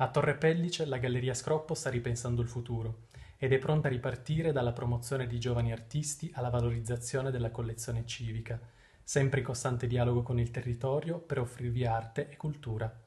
A Torre Pellice la Galleria Scroppo sta ripensando il futuro ed è pronta a ripartire dalla promozione di giovani artisti alla valorizzazione della collezione civica, sempre in costante dialogo con il territorio per offrirvi arte e cultura.